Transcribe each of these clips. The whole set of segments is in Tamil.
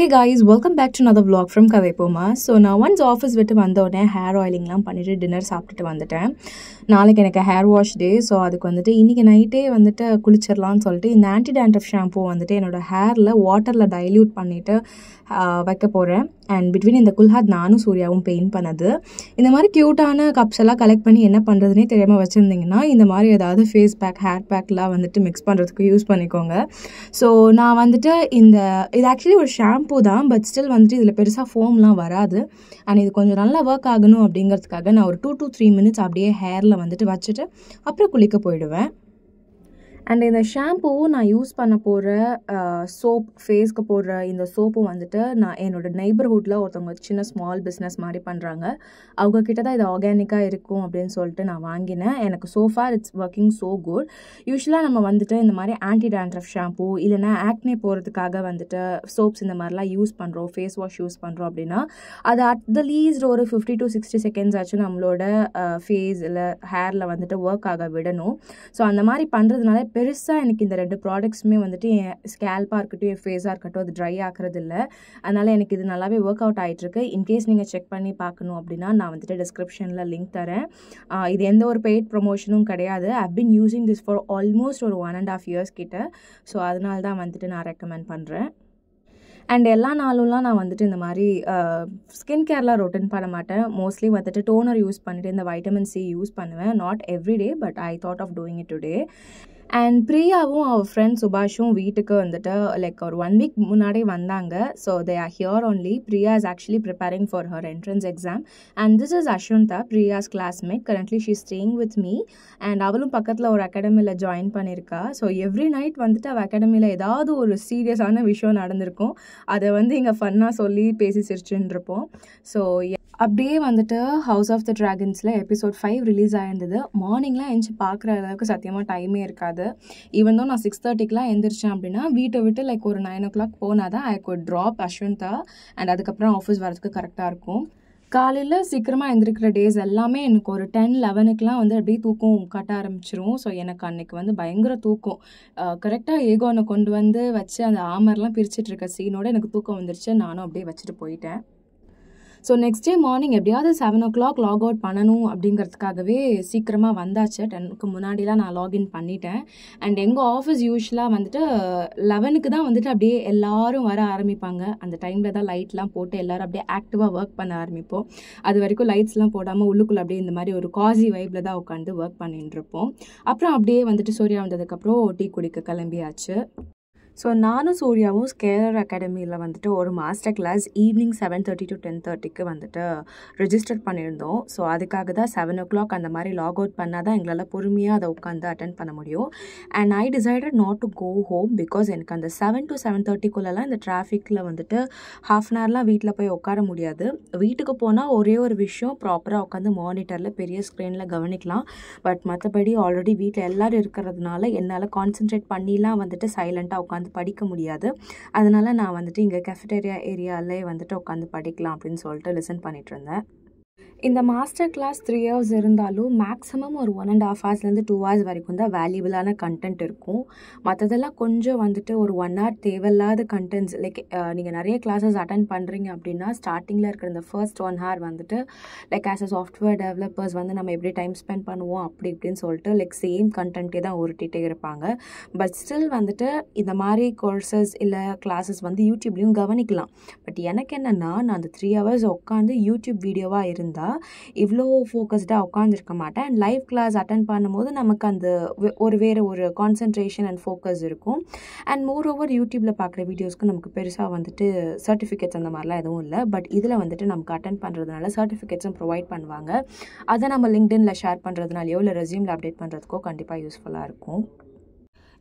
Hey guys welcome back to another vlog from போமா ஸோ நான் ஒன்ஸ் ஆஃபீஸ் விட்டு வந்தோடனே ஹேர் ஆயிலிங்லாம் பண்ணிவிட்டு டின்னர் சாப்பிட்டுட்டு வந்துட்டேன் நாளைக்கு எனக்கு ஹேர் வாஷ் டே ஸோ அதுக்கு வந்துட்டு இன்றைக்கி நைட்டே வந்துட்டு குளிச்சிடலான்னு சொல்லிட்டு இந்த ஆன்டி டேண்ட்ரஃப் ஷாம்பூ வந்துட்டு என்னோடய ஹேரில் வாட்டரில் டைல்யூட் பண்ணிவிட்டு வைக்க போகிறேன் அண்ட் பிட்வீன் இந்த குல்ஹாத் நானும் சூர்யாவும் பெயிண்ட் பண்ணது இந்த மாதிரி க்யூட்டான கப்ஸ் எல்லாம் கலெக்ட் பண்ணி என்ன பண்ணுறதுனே தெரியாமல் வச்சுருந்தீங்கன்னா இந்த மாதிரி ஏதாவது ஃபேஸ் பேக் ஹேர் பேக்லாம் வந்துட்டு மிக்ஸ் பண்ணுறதுக்கு யூஸ் பண்ணிக்கோங்க ஸோ நான் வந்துட்டு இந்த இது ஆக்சுவலி ஒரு ஷாம்பு தான் பட் ஸ்டில் வந்துட்டு இதில் பெருசாக ஃபோம்லாம் வராது அண்ட் இது கொஞ்சம் நல்லா ஒர்க் ஆகணும் அப்படிங்கிறதுக்காக நான் ஒரு டூ டூ த்ரீ மினிட்ஸ் அப்படியே ஹேரில் வந்துட்டு வச்சுட்டு அப்புறம் குளிக்க போயிடுவேன் அண்ட் இந்த ஷாம்புவும் நான் யூஸ் பண்ண போகிற சோப் ஃபேஸ்க்கு போடுற இந்த சோப்பும் வந்துட்டு நான் என்னோடய நெய்பர்ஹுட்டில் ஒருத்தவங்க சின்ன ஸ்மால் பிஸ்னஸ் மாதிரி பண்ணுறாங்க அவங்கக்கிட்ட தான் இது ஆர்கானிக்காக இருக்கும் அப்படின்னு சொல்லிட்டு நான் வாங்கினேன் எனக்கு so far it's working so good யூஸ்வலாக நம்ம வந்துட்டு இந்த மாதிரி ஆன்டி டேண்ட்ரஃப் ஷாம்பு இல்லைனா ஆக்னே போகிறதுக்காக வந்துட்டு சோப்ஸ் இந்த மாதிரிலாம் யூஸ் பண்ணுறோம் ஃபேஸ் வாஷ் யூஸ் பண்ணுறோம் அப்படின்னா அது அட் த லீஸ்ட் ஒரு ஃபிஃப்டி டு சிக்ஸ்டி செகண்ட்ஸ் ஆச்சு நம்மளோட ஃபேஸில் ஹேரில் வந்துட்டு ஒர்க் ஆக விடணும் ஸோ அந்த மாதிரி பண்ணுறதுனால பெருசாக எனக்கு இந்த ரெண்டு ப்ராடக்ட்ஸுமே வந்துட்டு என் ஸ்கேல்பாக இருக்கட்டும் என் ஃபேஸாக இருக்கட்டும் அது ட்ரை ஆகிறது இல்லை அதனால் எனக்கு இது நல்லாவே ஒர்க் அவுட் ஆகிட்டுருக்கு இன்கேஸ் நீங்கள் செக் பண்ணி பார்க்கணும் அப்படின்னா நான் வந்துட்டு டிஸ்கிரிப்ஷனில் லிங்க் தரேன் இது எந்த ஒரு பெய்ட் ப்ரொமோஷனும் கிடையாது I been using this for almost ஒரு ஒன் அண்ட் ஆஃப் இயர்ஸ் கிட்ட ஸோ அதனால தான் வந்துட்டு நான் ரெக்கமெண்ட் பண்ணுறேன் அண்ட் எல்லா நாளும்லாம் நான் வந்துட்டு இந்த மாதிரி ஸ்கின் கேர்லாம் ரொட்டின் பண்ண மாட்டேன் மோஸ்ட்லி வந்துட்டு டோனர் யூஸ் பண்ணிவிட்டு இந்த வைட்டமின் சி யூஸ் பண்ணுவேன் not every day but I thought of doing it today and பிரியாவும் அவர் ஃப்ரெண்ட் சுபாஷும் வீட்டுக்கு வந்துட்டு லைக் ஒரு ஒன் வீக் முன்னாடி வந்தாங்க so they are here only Priya is actually preparing for her entrance exam and this is Ashwantha Priya's classmate currently she staying with me and அவளும் பக்கத்தில் ஒரு அகாடமியில் ஜாயின் பண்ணியிருக்கா ஸோ எவ்ரி நைட் வந்துட்டு அவள் அகாடமியில் ஏதாவது ஒரு சீரியஸான விஷயம் நடந்திருக்கும் அதை வந்து இங்கே ஃபன்னாக சொல்லி பேசி சிரிச்சுன்னு இருப்போம் ஸோ அப்படியே வந்துட்டு ஹவுஸ் ஆஃப் த ட்ராகன்ஸில் எபிசோட் ஃபைவ் ரிலீஸ் ஆகிருந்தது மார்னிங்லாம் எழுந்து பார்க்குற அளவுக்கு சத்தியமாக டைமே இருக்காது ஈவன் தான் நான் சிக்ஸ் தேர்ட்டிக்கெலாம் எழுந்திரிச்சேன் அப்படின்னா வீட்டை விட்டு லைக் ஒரு நைன் ஓ கிளாக் போனால் தான் I could drop Ashwantha and அதுக்கப்புறம் ஆஃபீஸ் வரதுக்கு கரெக்டாக இருக்கும் காலையில் சீக்கிரமாக எழுந்திருக்கிற டேஸ் எல்லாமே எனக்கு ஒரு டென் லெவனுக்குலாம் வந்து அப்படியே தூக்கம் கட்ட ஆரம்பிச்சிரும் ஸோ எனக்கு அன்றைக்கி வந்து பயங்கர தூக்கம் கரெக்டாக ஏகோனை கொண்டு வந்து வச்சு அந்த ஆமர்லாம் பிரிச்சுட்டு இருக்க சீனோட எனக்கு தூக்கம் வந்துருச்சு நானும் அப்படியே வச்சுட்டு போயிட்டேன் ஸோ நெக்ஸ்ட் டே மார்னிங் எப்படியாவது seven o'clock log out பண்ணணும் அப்படிங்கிறதுக்காகவே சீக்கிரமாக வந்தாச்சு டென்னுக்கு முன்னாடிலாம் நான் லாகின் பண்ணிட்டேன் அண்ட் எங்கள் ஆஃபீஸ் யூஸ்வலாக வந்துட்டு லெவனுக்கு தான் வந்துட்டு அப்படியே எல்லோரும் வர ஆரம்பிப்பாங்க அந்த டைமில் தான் லைட்லாம் போட்டு எல்லோரும் அப்படியே ஆக்டிவாக ஒர்க் பண்ண ஆரம்பிப்போம் அது வரைக்கும் லைட்ஸ்லாம் போடாமல் உள்ளுக்குள்ளே அப்படியே இந்த மாதிரி ஒரு காசி வைப்பில் தான் உட்காந்து ஒர்க் பண்ணிட்டு இருப்போம் அப்புறம் அப்படியே வந்துட்டு சூர்யா வந்ததுக்கப்புறம் டீ குடிக்க கிளம்பியாச்சு ஸோ நானும் சூர்யாவும் கேரர் அகாடமியில் வந்துட்டு ஒரு master class evening seven thirty to ten தேர்ட்டிக்கு வந்துட்டு ரிஜிஸ்டர் பண்ணியிருந்தோம் ஸோ அதுக்காக தான் செவன் ஓ கிளாக் அந்த மாதிரி லாக் அவுட் பண்ணால் தான் எங்களால் பொறுமையாக அதை உட்காந்து அட்டன் பண்ண முடியும் and I decided not to go home because எனக்கு அந்த செவன் டு செவன் தேர்ட்டிக்குள்ளலாம் இந்த டிராஃபிக்கில் வந்துட்டு ஹாஃப் அன் ஹவர்லாம் வீட்டில் போய் உட்கார முடியாது வீட்டுக்கு போனால் ஒரே ஒரு விஷயம் ப்ராப்பராக உட்காந்து மானிட்டரில் பெரிய ஸ்க்ரீனில் கவனிக்கலாம் பட் மற்றபடி ஆல்ரெடி வீட்டில் எல்லோரும் இருக்கிறதுனால என்னால் கான்சென்ட்ரேட் பண்ணிலாம் வந்துட்டு சைலண்ட்டாக உட்காந்து வந்து படிக்க முடியாது அதனால் நான் வந்துட்டு இங்கே கெஃபடேரியா ஏரியாவிலே வந்துட்டு உட்காந்து படிக்கலாம் அப்படின்னு சொல்லிட்டு லிசன் பண்ணிகிட்டு இருந்தேன் இந்த மாஸ்டர் கிளாஸ் த்ரீ ஹவர்ஸ் இருந்தாலும் மேக்ஸிமம் ஒரு ஒன் அண்ட் ஆஃப் ஹவர்ஸ்லேருந்து டூ ஹவர்ஸ் வரைக்கும் தான் வேல்யூபிளான கண்டென்ட் இருக்கும் மற்றதெல்லாம் கொஞ்சம் வந்துட்டு ஒரு ஒன் ஹவர் தேவையில்லாத கண்டென்ட்ஸ் லைக் நீங்கள் நிறைய கிளாஸஸ் அட்டன் பண்ணுறீங்க அப்படின்னா ஸ்டார்டிங்கில் இருக்கிற இந்த ஃபர்ஸ்ட் ஒன் ஹவர் வந்துட்டு like as a software developers வந்து நம்ம எப்படி டைம் ஸ்பெண்ட் பண்ணுவோம் அப்படி இப்படின்னு சொல்லிட்டு லைக் சேம் கண்டென்ட்டே தான் உருட்டிகிட்டே இருப்பாங்க பட் ஸ்டில் வந்துட்டு இந்த மாதிரி கோர்சஸ் இல்லை கிளாஸஸ் வந்து யூடியூப்லேயும் கவனிக்கலாம் பட் எனக்கு என்னென்னா நான் அந்த த்ரீ ஹவர்ஸ் உட்காந்து யூடியூப் வீடியோவாக இருந்து இருந்தால் இவ்வளோ ஃபோக்கஸ்டாக உட்காந்துருக்க மாட்டேன் அண்ட் லைவ் கிளாஸ் அட்டன் பண்ணும்போது நமக்கு அந்த ஒரு வேறு ஒரு கான்சன்ட்ரேஷன் அண்ட் ஃபோக்கஸ் இருக்கும் அண்ட் மோர் ஓவர் யூடியூப்பில் பார்க்குற வீடியோஸ்க்கு நமக்கு பெருசாக வந்துட்டு சர்டிஃபிகேட்ஸ் அந்த மாதிரிலாம் எதுவும் இல்லை பட் இதில் வந்துட்டு நமக்கு அட்டன் பண்ணுறதுனால சர்டிஃபிகேட்ஸும் ப்ரொவைட் பண்ணுவாங்க அதை நம்ம லிங்க்டின்ல ஷேர் பண்ணுறதுனாலையோ இல்லை ரெசியூமில் அப்டேட் பண்ணுறதுக்கோ கண்டிப்பாக யூஸ்ஃபுல்லாக இருக்கும்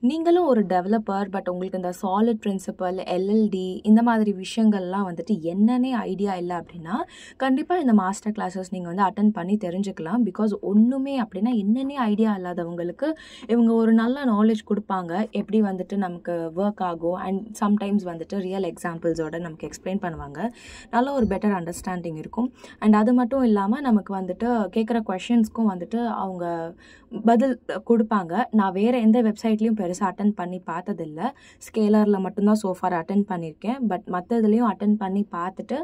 நீங்களும் ஒரு டெவலப்பர் பட் உங்களுக்கு இந்த சாலிட் பிரின்சிபல் எல்எல்டி இந்த மாதிரி விஷயங்கள்லாம் வந்துட்டு என்னன்னே ஐடியா இல்லை அப்படின்னா கண்டிப்பாக இந்த மாஸ்டர் கிளாஸஸ் நீங்கள் வந்து அட்டன் பண்ணி தெரிஞ்சுக்கலாம் பிகாஸ் ஒன்றுமே அப்படின்னா என்னென்ன ஐடியா இல்லாதவங்களுக்கு இவங்க ஒரு நல்ல நாலேஜ் கொடுப்பாங்க எப்படி வந்துட்டு நமக்கு ஒர்க் ஆகும் அண்ட் சம்டைம்ஸ் வந்துட்டு ரியல் எக்ஸாம்பிள்ஸோட நமக்கு எக்ஸ்பிளைன் பண்ணுவாங்க நல்ல ஒரு பெட்டர் அண்டர்ஸ்டாண்டிங் இருக்கும் அண்ட் அது மட்டும் இல்லாமல் நமக்கு வந்துட்டு கேட்குற கொஷின்ஸ்க்கும் வந்துட்டு அவங்க பதில் கொடுப்பாங்க நான் வேறு எந்த வெப்சைட்லேயும் பெருசாக அட்டன் பண்ணி பார்த்ததில்ல ஸ்கேலரில் மட்டும்தான் ஸோ ஃபார் அட்டன் பண்ணியிருக்கேன் பட் மற்ற இதுலேயும் அட்டன் பண்ணி பார்த்துட்டு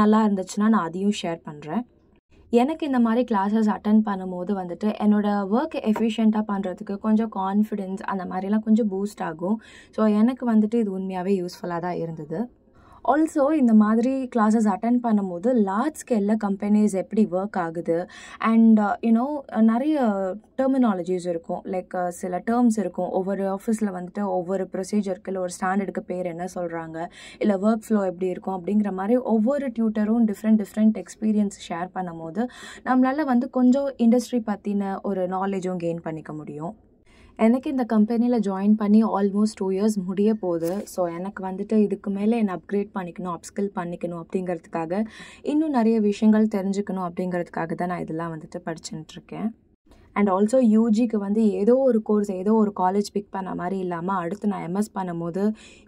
நல்லா இருந்துச்சுன்னா நான் அதையும் ஷேர் பண்ணுறேன் எனக்கு இந்த மாதிரி கிளாஸஸ் அட்டன் பண்ணும்போது வந்துட்டு என்னோடய ஒர்க் எஃபிஷியண்ட்டாக பண்ணுறதுக்கு கொஞ்சம் கான்ஃபிடென்ஸ் அந்த மாதிரிலாம் கொஞ்சம் பூஸ்ட் ஆகும் ஸோ எனக்கு வந்துட்டு இது உண்மையாகவே யூஸ்ஃபுல்லாக தான் இருந்தது ஆல்சோ இந்த மாதிரி கிளாஸஸ் அட்டன் பண்ணும்போது லார்ஜ் ஸ்கேலில் கம்பெனிஸ் எப்படி ஒர்க் ஆகுது அண்ட் யூனோ uh, நிறைய டெர்மினாலஜிஸ் இருக்கும் லைக் uh, சில டேர்ம்ஸ் இருக்கும் ஒவ்வொரு ஆஃபீஸில் வந்துட்டு ஒவ்வொரு ப்ரொசீஜருக்கு இல்லை ஒரு ஸ்டாண்டர்டுக்கு பேர் என்ன சொல்கிறாங்க இல்லை ஒர்க் ஃப்ளோ எப்படி இருக்கும் அப்படிங்கிற மாதிரி ஒவ்வொரு டியூட்டரும் டிஃப்ரெண்ட் டிஃப்ரெண்ட் எக்ஸ்பீரியன்ஸ் ஷேர் பண்ணும்போது நம்மளால் வந்து கொஞ்சம் இண்டஸ்ட்ரி பற்றின ஒரு நாலேஜும் கெயின் பண்ணிக்க முடியும் எனக்கு இந்த கம்பெனியில் ஜாயின் பண்ணி ஆல்மோஸ்ட் டூ இயர்ஸ் முடிய போகுது ஸோ எனக்கு வந்துட்டு இதுக்கு மேலே என்னை அப்கிரேட் பண்ணிக்கணும் அப்ஸ்கில் பண்ணிக்கணும் அப்படிங்கிறதுக்காக இன்னும் நிறைய விஷயங்கள் தெரிஞ்சுக்கணும் அப்படிங்கிறதுக்காக தான் நான் இதெல்லாம் வந்துட்டு படிச்சுட்டுருக்கேன் அண்ட் ஆல்சோ யூஜிக்கு வந்து ஏதோ ஒரு கோர்ஸ் ஏதோ ஒரு காலேஜ் பிக் பண்ண மாதிரி இல்லாமல் அடுத்து நான் எம்எஸ் பண்ணும்போது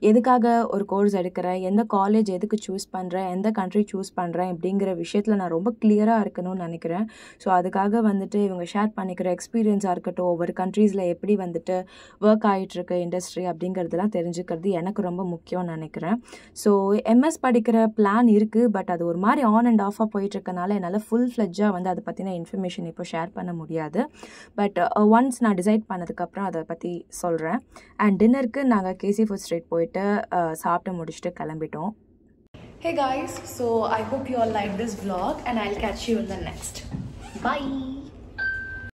எதுக்காக ஒரு கோர்ஸ் எடுக்கிறேன் எந்த காலேஜ் எதுக்கு சூஸ் பண்ணுறேன் எந்த கண்ட்ரி சூஸ் பண்ணுறேன் அப்படிங்கிற விஷயத்தில் நான் ரொம்ப கிளியராக இருக்கணும்னு நினைக்கிறேன் ஸோ அதுக்காக வந்துட்டு இவங்க ஷேர் பண்ணிக்கிற எக்ஸ்பீரியன்ஸாக இருக்கட்டும் ஒவ்வொரு கண்ட்ரீஸில் எப்படி வந்துட்டு ஒர்க் ஆகிட்டுருக்கு இண்டஸ்ட்ரி அப்படிங்கிறதுலாம் தெரிஞ்சுக்கிறது எனக்கு ரொம்ப முக்கியம்னு நினைக்கிறேன் ஸோ எம்எஸ் படிக்கிற பிளான் இருக்குது பட் அது ஒரு மாதிரி ஆன் அண்ட் ஆஃபாக போயிட்டுருக்கனால என்னால் ஃபுல் ஃப்ளெஜ்ஜாக வந்து அதை பற்றின இன்ஃபர்மேஷன் இப்போ ஷேர் பண்ண முடியாது பட் ஒன்ஸ் uh, நான் டிசைட் பண்ணதுக்கப்புறம் அதை பற்றி சொல்கிறேன் அண்ட் டின்னருக்கு நாங்கள் கேசி ஃபுட் ஸ்ட்ரீட் போயிட்டு uh, சாப்பிட்டு முடிச்சுட்டு கிளம்பிட்டோம் hey guys so I hope you all like this blog and I catch you in the next Bye!